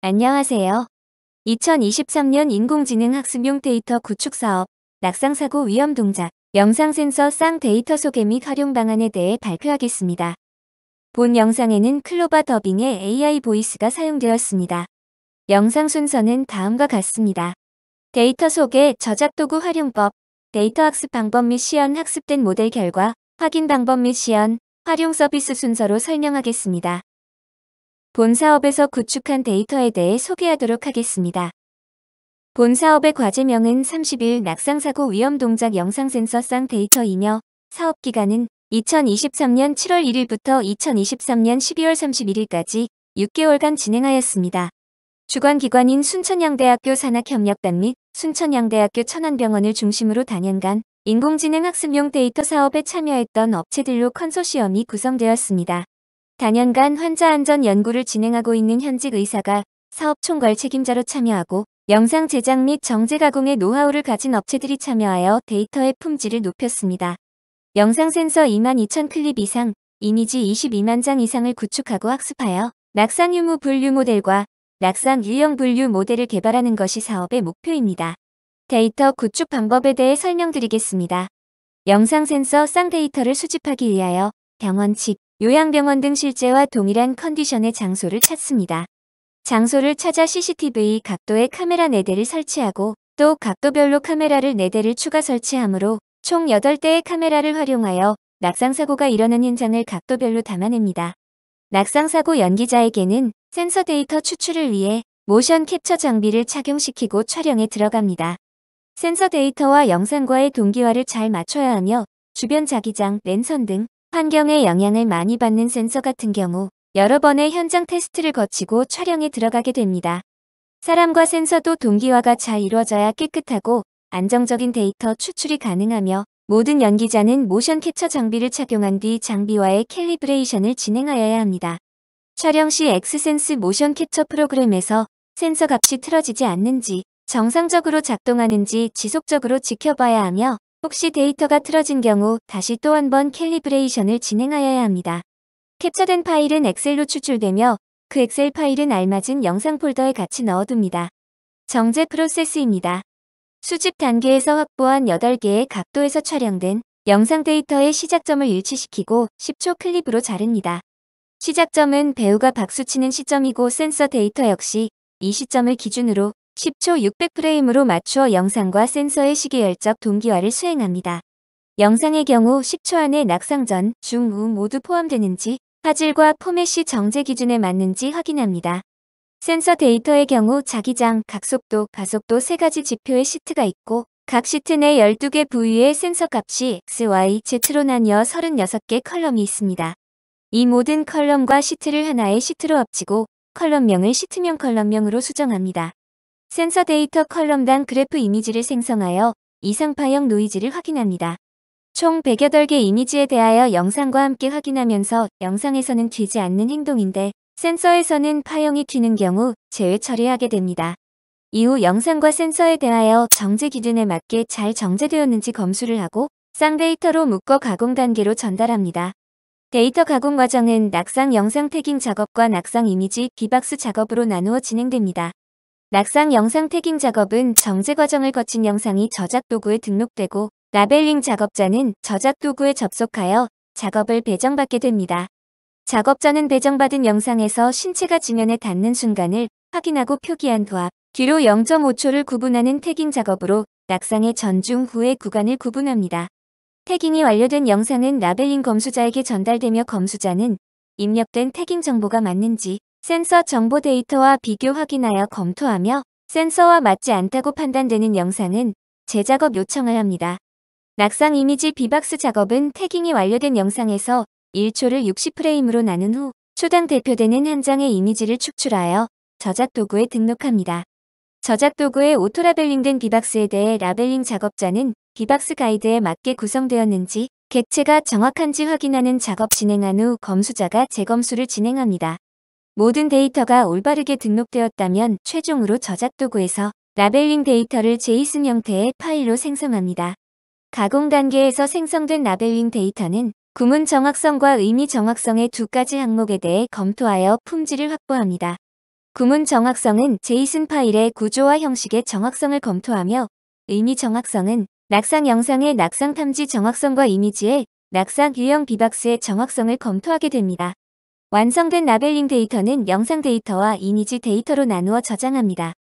안녕하세요. 2023년 인공지능 학습용 데이터 구축 사업, 낙상사고 위험 동작, 영상 센서 쌍 데이터 소개 및 활용 방안에 대해 발표하겠습니다. 본 영상에는 클로바 더빙의 AI 보이스가 사용되었습니다. 영상 순서는 다음과 같습니다. 데이터 소개, 저작 도구 활용법, 데이터 학습 방법 및 시연 학습된 모델 결과, 확인 방법 및 시연, 활용 서비스 순서로 설명하겠습니다. 본 사업에서 구축한 데이터에 대해 소개하도록 하겠습니다. 본 사업의 과제명은 30일 낙상사고 위험동작 영상센서 쌍 데이터이며 사업기간은 2023년 7월 1일부터 2023년 12월 31일까지 6개월간 진행하였습니다. 주관기관인 순천향대학교 산학협력단 및 순천향대학교 천안병원을 중심으로 단연간 인공지능 학습용 데이터 사업에 참여했던 업체들로 컨소시엄이 구성되었습니다. 단연간 환자 안전 연구를 진행하고 있는 현직 의사가 사업 총괄 책임자로 참여하고 영상 제작 및 정제 가공의 노하우를 가진 업체들이 참여하여 데이터의 품질을 높였습니다. 영상 센서 2만 2천 클립 이상, 이미지 22만 장 이상을 구축하고 학습하여 낙상 유무 분류 모델과 낙상 유형 분류 모델을 개발하는 것이 사업의 목표입니다. 데이터 구축 방법에 대해 설명드리겠습니다. 영상 센서 쌍 데이터를 수집하기 위하여 병원 측, 요양병원 등 실제와 동일한 컨디션의 장소를 찾습니다. 장소를 찾아 CCTV 각도의 카메라 4대를 설치하고 또 각도별로 카메라를 4대를 추가 설치하므로 총 8대의 카메라를 활용하여 낙상사고가 일어난 현장을 각도별로 담아냅니다. 낙상사고 연기자에게는 센서 데이터 추출을 위해 모션 캡처 장비를 착용시키고 촬영에 들어갑니다. 센서 데이터와 영상과의 동기화를 잘 맞춰야 하며 주변 자기장, 랜선 등 환경에 영향을 많이 받는 센서 같은 경우 여러 번의 현장 테스트를 거치고 촬영에 들어가게 됩니다. 사람과 센서도 동기화가 잘 이루어져야 깨끗하고 안정적인 데이터 추출이 가능하며 모든 연기자는 모션 캡처 장비를 착용한 뒤 장비와의 캘리브레이션을 진행하여야 합니다. 촬영 시 엑스센스 모션 캡처 프로그램에서 센서 값이 틀어지지 않는지 정상적으로 작동하는지 지속적으로 지켜봐야 하며 혹시 데이터가 틀어진 경우 다시 또 한 번 캘리브레이션을 진행하여야 합니다. 캡처된 파일은 엑셀로 추출되며 그 엑셀 파일은 알맞은 영상 폴더에 같이 넣어둡니다. 정제 프로세스입니다. 수집 단계에서 확보한 8개의 각도에서 촬영된 영상 데이터의 시작점을 일치시키고 10초 클립으로 자릅니다. 시작점은 배우가 박수치는 시점이고 센서 데이터 역시 이 시점을 기준으로 10초 600프레임으로 맞추어 영상과 센서의 시계열적 동기화를 수행합니다. 영상의 경우 10초 안에 낙상전, 중, 후 모두 포함되는지 화질과 포맷이 정제 기준에 맞는지 확인합니다. 센서 데이터의 경우 자기장, 각속도, 가속도 세 가지 지표의 시트가 있고 각 시트 내 12개 부위의 센서 값이 X, Y, Z로 나뉘어 36개 컬럼이 있습니다. 이 모든 컬럼과 시트를 하나의 시트로 합치고 컬럼명을 시트명 컬럼명으로 수정합니다. 센서 데이터 컬럼단 그래프 이미지를 생성하여 이상파형 노이즈를 확인합니다. 총 108개 이미지에 대하여 영상과 함께 확인하면서 영상에서는 튀지 않는 행동인데 센서에서는 파형이 튀는 경우 제외 처리하게 됩니다. 이후 영상과 센서에 대하여 정제 기준에 맞게 잘 정제되었는지 검수를 하고 쌍데이터로 묶어 가공 단계로 전달합니다. 데이터 가공 과정은 낙상 영상 태깅 작업과 낙상 이미지 비박스 작업으로 나누어 진행됩니다. 낙상 영상 태깅 작업은 정제 과정을 거친 영상이 저작 도구에 등록되고 라벨링 작업자는 저작 도구에 접속하여 작업을 배정받게 됩니다. 작업자는 배정받은 영상에서 신체가 지면에 닿는 순간을 확인하고 표기한 후앞 뒤로 0.5초를 구분하는 태깅 작업으로 낙상의 전중 후의 구간을 구분합니다. 태깅이 완료된 영상은 라벨링 검수자에게 전달되며 검수자는 입력된 태깅 정보가 맞는지 센서 정보 데이터와 비교 확인하여 검토하며 센서와 맞지 않다고 판단되는 영상은 재작업 요청을 합니다. 낙상 이미지 비박스 작업은 태깅이 완료된 영상에서 1초를 60프레임으로 나눈 후 초당 대표되는 한 장의 이미지를 축출하여 저작 도구에 등록합니다. 저작 도구에 오토라벨링된 비박스에 대해 라벨링 작업자는 비박스 가이드에 맞게 구성되었는지 객체가 정확한지 확인하는 작업 진행한 후 검수자가 재검수를 진행합니다. 모든 데이터가 올바르게 등록되었다면 최종으로 저작 도구에서 라벨링 데이터를 제이슨 형태의 파일로 생성합니다. 가공 단계에서 생성된 라벨링 데이터는 구문 정확성과 의미 정확성의 두 가지 항목에 대해 검토하여 품질을 확보합니다. 구문 정확성은 제이슨 파일의 구조와 형식의 정확성을 검토하며 의미 정확성은 낙상 영상의 낙상 탐지 정확성과 이미지의 낙상 유형 비박스의 정확성을 검토하게 됩니다. 완성된 라벨링 데이터는 영상 데이터와 이미지 데이터로 나누어 저장합니다.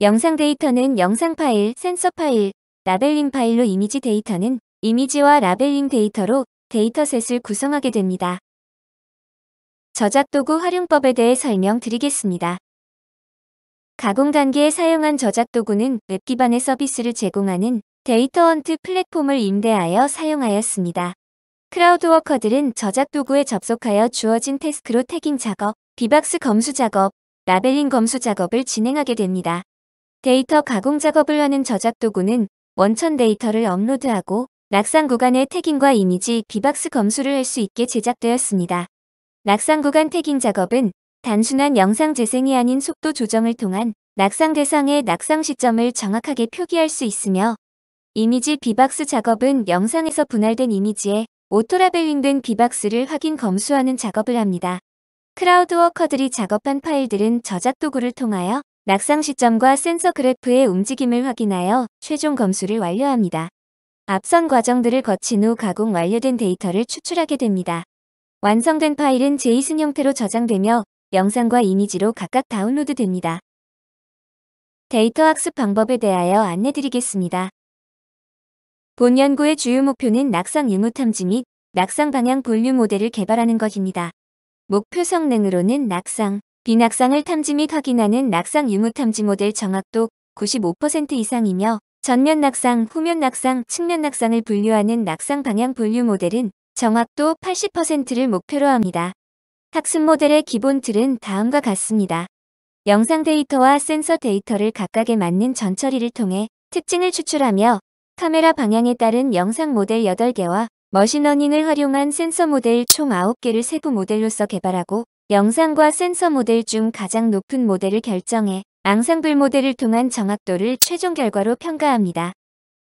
영상 데이터는 영상 파일, 센서 파일, 라벨링 파일로 이미지 데이터는 이미지와 라벨링 데이터로 데이터셋을 구성하게 됩니다. 저작도구 활용법에 대해 설명드리겠습니다. 가공 단계에 사용한 저작도구는 웹 기반의 서비스를 제공하는 데이터헌트 플랫폼을 임대하여 사용하였습니다. 크라우드워커들은 저작 도구에 접속하여 주어진 태스크로 태깅 작업, 비박스 검수 작업, 라벨링 검수 작업을 진행하게 됩니다. 데이터 가공 작업을 하는 저작 도구는 원천 데이터를 업로드하고 낙상 구간의 태깅과 이미지 비박스 검수를 할 수 있게 제작되었습니다. 낙상 구간 태깅 작업은 단순한 영상 재생이 아닌 속도 조정을 통한 낙상 대상의 낙상 시점을 정확하게 표기할 수 있으며 이미지 비박스 작업은 영상에서 분할된 이미지에 오토라벨링 등 비박스를 확인 검수하는 작업을 합니다. 크라우드 워커들이 작업한 파일들은 저작 도구를 통하여 낙상 시점과 센서 그래프의 움직임을 확인하여 최종 검수를 완료합니다. 앞선 과정들을 거친 후 가공 완료된 데이터를 추출하게 됩니다. 완성된 파일은 제이슨 형태로 저장되며 영상과 이미지로 각각 다운로드됩니다. 데이터 학습 방법에 대하여 안내드리겠습니다. 본 연구의 주요 목표는 낙상 유무 탐지 및 낙상 방향 분류 모델을 개발하는 것입니다. 목표 성능으로는 낙상, 비낙상을 탐지 및 확인하는 낙상 유무 탐지 모델 정확도 95% 이상이며 전면 낙상, 후면 낙상, 측면 낙상을 분류하는 낙상 방향 분류 모델은 정확도 80%를 목표로 합니다. 학습 모델의 기본 틀은 다음과 같습니다. 영상 데이터와 센서 데이터를 각각에 맞는 전처리를 통해 특징을 추출하며 카메라 방향에 따른 영상 모델 8개와 머신러닝을 활용한 센서 모델 총 9개를 세부 모델로서 개발하고 영상과 센서 모델 중 가장 높은 모델을 결정해 앙상블 모델을 통한 정확도를 최종 결과로 평가합니다.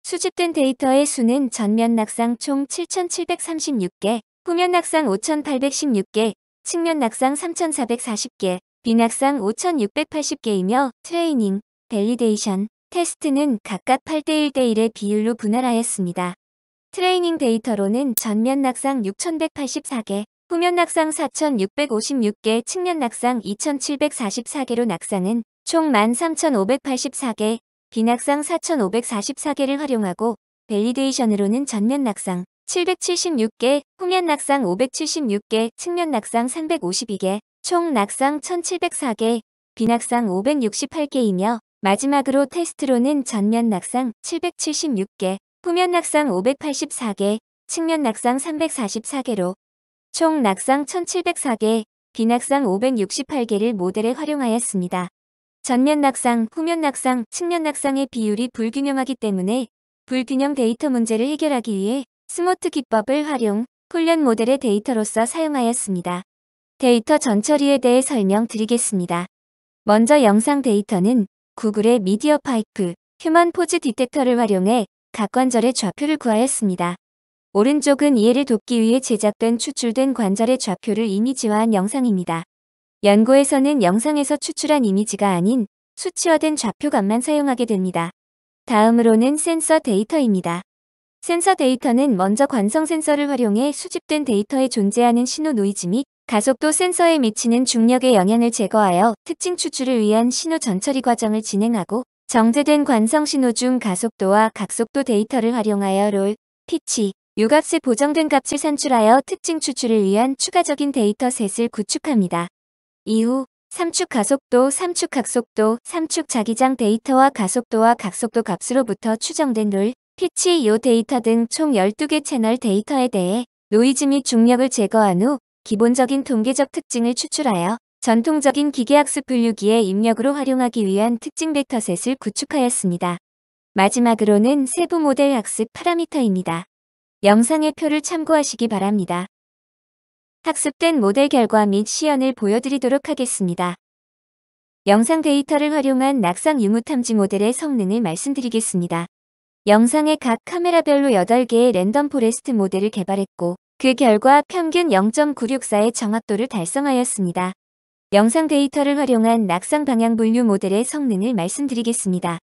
수집된 데이터의 수는 전면 낙상 총 7,736개, 후면 낙상 5,816개, 측면 낙상 3,440개, 비낙상 5,680개이며 트레이닝, 밸리데이션, 테스트는 각각 8대1 대1의 비율로 분할하였습니다. 트레이닝 데이터로는 전면 낙상 6,184개, 후면 낙상 4,656개, 측면 낙상 2,744개로 낙상은 총 13,584개, 비낙상 4,544개를 활용하고 밸리데이션으로는 전면 낙상 776개, 후면 낙상 576개, 측면 낙상 352개, 총 낙상 1,704개, 비낙상 568개이며 마지막으로 테스트로는 전면 낙상 776개, 후면 낙상 584개, 측면 낙상 344개로 총 낙상 1704개, 비낙상 568개를 모델에 활용하였습니다. 전면 낙상, 후면 낙상, 측면 낙상의 비율이 불균형하기 때문에 불균형 데이터 문제를 해결하기 위해 스모트 기법을 활용, 훈련 모델의 데이터로서 사용하였습니다. 데이터 전처리에 대해 설명드리겠습니다. 먼저 영상 데이터는 구글의 미디어 파이프 휴먼 포즈 디텍터를 활용해 각 관절의 좌표를 구하였습니다. 오른쪽은 이해를 돕기 위해 제작된 추출된 관절의 좌표를 이미지화한 영상입니다. 연구에서는 영상에서 추출한 이미지가 아닌 수치화된 좌표감만 사용하게 됩니다. 다음으로는 센서 데이터입니다. 센서 데이터는 먼저 관성 센서를 활용해 수집된 데이터에 존재하는 신호 노이즈 및 가속도 센서에 미치는 중력의 영향을 제거하여 특징 추출을 위한 신호 전처리 과정을 진행하고 정제된 관성 신호 중 가속도와 각속도 데이터를 활용하여 롤, 피치, 유값의 보정된 값을 산출하여 특징 추출을 위한 추가적인 데이터 셋을 구축합니다. 이후 3축 가속도, 3축 각속도, 3축 자기장 데이터와 가속도와 각속도 값으로부터 추정된 롤, 피치, 요 데이터 등 총 12개 채널 데이터에 대해 노이즈 및 중력을 제거한 후 기본적인 통계적 특징을 추출하여 전통적인 기계학습 분류기의 입력으로 활용하기 위한 특징 벡터셋을 구축하였습니다. 마지막으로는 세부 모델 학습 파라미터입니다. 영상의 표를 참고하시기 바랍니다. 학습된 모델 결과 및 시연을 보여드리도록 하겠습니다. 영상 데이터를 활용한 낙상 유무 탐지 모델의 성능을 말씀드리겠습니다. 영상의 각 카메라별로 8개의 랜덤 포레스트 모델을 개발했고 그 결과 평균 0.964의 정확도를 달성하였습니다. 영상 데이터를 활용한 낙상 방향 분류 모델의 성능을 말씀드리겠습니다.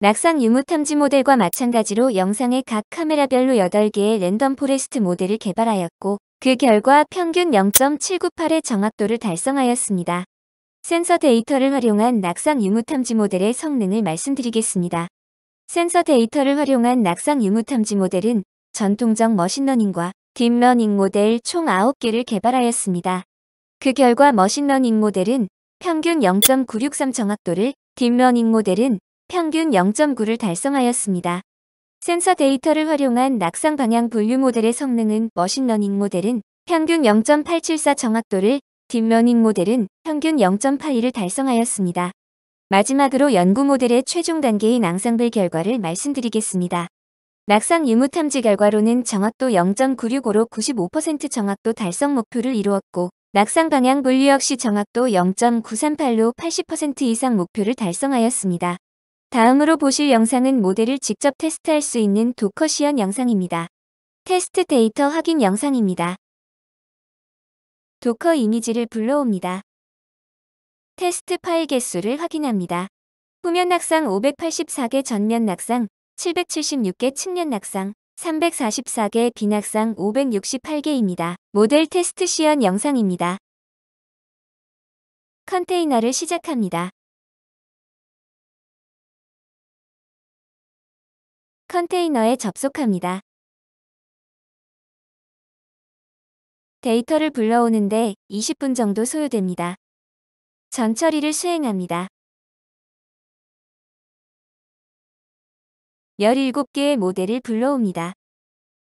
낙상 유무 탐지 모델과 마찬가지로 영상의 각 카메라별로 8개의 랜덤 포레스트 모델을 개발하였고 그 결과 평균 0.798의 정확도를 달성하였습니다. 센서 데이터를 활용한 낙상 유무 탐지 모델의 성능을 말씀드리겠습니다. 센서 데이터를 활용한 낙상 유무 탐지 모델은 전통적 머신러닝과 딥러닝 모델 총 9개를 개발하였습니다. 그 결과 머신러닝 모델은 평균 0.963 정확도를, 딥러닝 모델은 평균 0.9를 달성하였습니다. 센서 데이터를 활용한 낙상 방향 분류 모델의 성능은 머신러닝 모델은 평균 0.874 정확도를, 딥러닝 모델은 평균 0.82를 달성하였습니다. 마지막으로 연구 모델의 최종 단계인 앙상블 결과를 말씀드리겠습니다. 낙상 유무 탐지 결과로는 정확도 0.965로 95% 정확도 달성 목표를 이루었고 낙상 방향 분류 역시 정확도 0.938로 80% 이상 목표를 달성하였습니다. 다음으로 보실 영상은 모델을 직접 테스트할 수 있는 도커 시연 영상입니다. 테스트 데이터 확인 영상입니다. 도커 이미지를 불러옵니다. 테스트 파일 개수를 확인합니다. 후면 낙상 584개 전면 낙상 776개 측면 낙상, 344개 비낙상 568개입니다. 모델 테스트 시연 영상입니다. 컨테이너를 시작합니다. 컨테이너에 접속합니다. 데이터를 불러오는데 20분 정도 소요됩니다. 전처리를 수행합니다. 17개의 모델을 불러옵니다.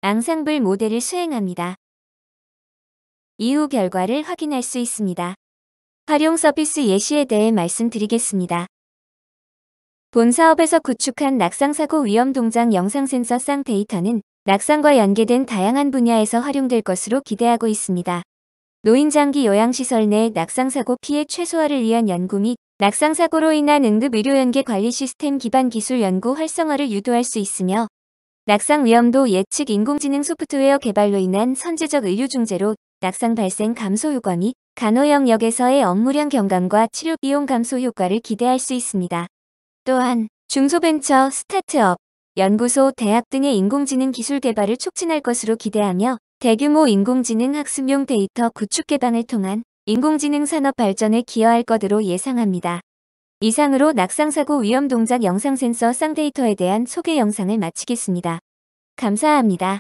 앙상블 모델을 수행합니다. 이후 결과를 확인할 수 있습니다. 활용 서비스 예시에 대해 말씀드리겠습니다. 본 사업에서 구축한 낙상사고 위험 동작 영상 센서 쌍 데이터는 낙상과 연계된 다양한 분야에서 활용될 것으로 기대하고 있습니다. 노인장기 요양시설 내 낙상사고 피해 최소화를 위한 연구 및 낙상사고로 인한 응급의료연계 관리 시스템 기반 기술 연구 활성화를 유도할 수 있으며 낙상 위험도 예측 인공지능 소프트웨어 개발로 인한 선제적 의료 중재로 낙상 발생 감소 효과 및 간호 영역에서의 업무량 경감과 치료 비용 감소 효과를 기대할 수 있습니다. 또한 중소벤처, 스타트업, 연구소, 대학 등의 인공지능 기술 개발을 촉진할 것으로 기대하며 대규모 인공지능 학습용 데이터 구축 개방을 통한 인공지능 산업 발전에 기여할 것으로 예상합니다. 이상으로 낙상사고 위험 동작 영상 센서 쌍데이터에 대한 소개 영상을 마치겠습니다. 감사합니다.